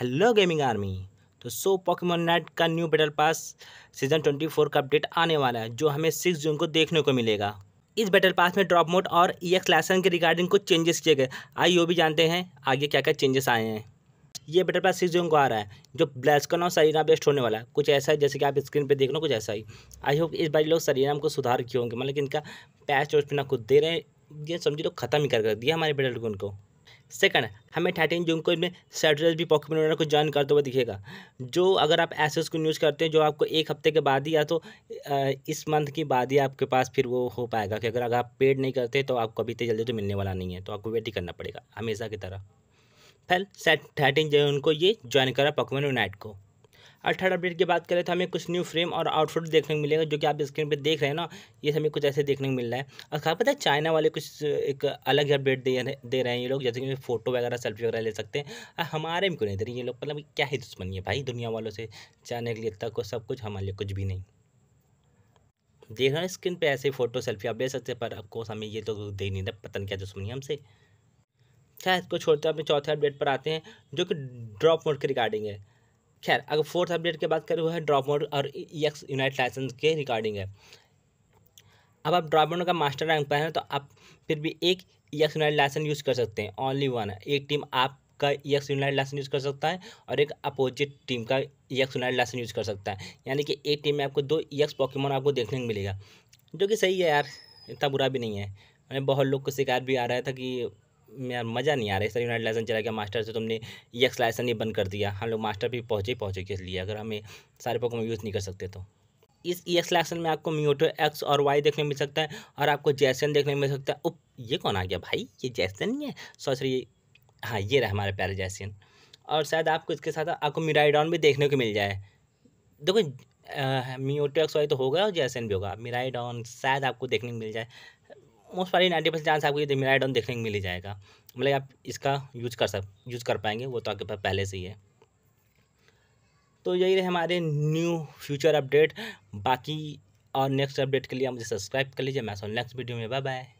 hello gaming army तो सो Pokemon Unite का new battle pass season twenty four का अपडेट आने वाला है जो हमें सिक्स जून को देखने को मिलेगा इस बैटल पास में ड्रॉप मोड और ई एक्स लाइसेंस के रिगार्डिंग कुछ चेंजेस किए गए आई यो भी जानते हैं आगे क्या क्या चेंजेस आए हैं ये बैटल पास सिक्स जून को आ रहा है जो ब्लैस्कन और सरीना बेस्ट होने वाला है कुछ ऐसा है जैसे कि आप स्क्रीन पर देख लो कुछ ऐसा ही आई होप इस बार लोग सरीनाम को सुधार किए होंगे मतलब कि इनका पैच वैच ना खुद दे रहे हैं ये समझी लोग तो ख़त्म ही कर दिया हमारे बैटल को उनको सेकंड हमें थर्टीन जून को इनमें सेटरस भी मनी रनर को ज्वाइन करते हुए दिखेगा जो अगर आप ऐसे उसको यूज़ करते हैं जो आपको एक हफ्ते के बाद ही या तो इस मंथ के बाद ही आपके पास फिर वो हो पाएगा कि अगर अगर आप पेड नहीं करते तो आपको अभी इतनी जल्दी तो मिलने वाला नहीं है तो आपको वेट ही करना पड़ेगा हमेशा की तरह फिर सेट थर्टीन जून को ये ज्वाइन करा पॉकेमोन यूनाइट को थर्ड अपडेट की बात करें तो हमें कुछ न्यू फ्रेम और आउटफुट देखने को मिलेगा जो कि आप स्क्रीन पर देख रहे हैं ना ये हमें कुछ ऐसे देखने को मिल रहा है और खास पता है चाइना वाले कुछ एक अलग ही अपडेट दे दे रहे हैं ये लोग जैसे कि फोटो वगैरह सेल्फी वगैरह ले सकते हैं हमारे में क्यों नहीं दे रही ये लोग मतलब क्या ही दुश्मनी है भाई दुनिया वालों से चाइना के लिए तक को सब कुछ हमारे लिए कुछ भी नहीं देख रहे हैं स्क्रीन पर ऐसे फोटो सेल्फी आप ले सकते हैं पर अफकोर्स हमें ये तो दे नहीं रहा पता नहीं क्या दुश्मनी हमसे खैर इसको छोड़ते अपने चौथे अपडेट पर आते हैं जो कि ड्रॉप मोड के रिगार्डिंग है खैर अगर फोर्थ अपडेट की बात करें वो है ड्रॉप मोड और ई एक्स यूनाइट लाइसेंस के रिकॉर्डिंग है अब आप ड्रॉप मोड का मास्टर रैंक पर हैं तो आप फिर भी एक E X Unite license use कर सकते हैं ओनली वन एक टीम आपका E X Unite license use कर सकता है और एक अपोजिट टीम का E X Unite license use कर सकता है यानी कि एक टीम में आपको दो ई एक्स पॉकीमोन आपको देखने को मिलेगा जो कि सही है यार इतना बुरा भी नहीं है मैंने बहुत लोग को शिकायत भी आ रहा था कि यार मज़ा नहीं आ रहा है सर यूनाइट लाइसेंस चला गया मास्टर से तुमने ई एक्स लाइसेंस ही बंद कर दिया हम लोग मास्टर भी पहुँचे पहुँचे किस लिए अगर हमें सारे प्रोग्राम यूज़ नहीं कर सकते तो इस ई एक्स लाइसेंस में आपको म्यूटो एक्स और वाई देखने मिल सकता है और आपको जैसन देखने मिल सकता है उप ये कौन आ गया भाई ये जैसन नहीं है सर ये हाँ ये रहा हमारे प्यारे जैसन और शायद आपको इसके साथ आपको मिराइडॉन भी देखने को मिल जाए देखो म्यूटो एक्स वाई तो होगा और जैसन भी होगा मिराइडॉन शायद आपको देखने को मिल जाए मोस्ट वाली नाइन्टी परसेंट चांस आपको ये मेरा डाउन देखने को मिल जाएगा मतलब आप इसका यूज कर सक यूज कर पाएंगे वो तो आपके पास पहले से ही है तो यही रहे हमारे न्यू फ्यूचर अपडेट बाकी और नेक्स्ट अपडेट के लिए आप मुझे सब्सक्राइब कर लीजिए मैं नेक्स्ट वीडियो में बाय बाय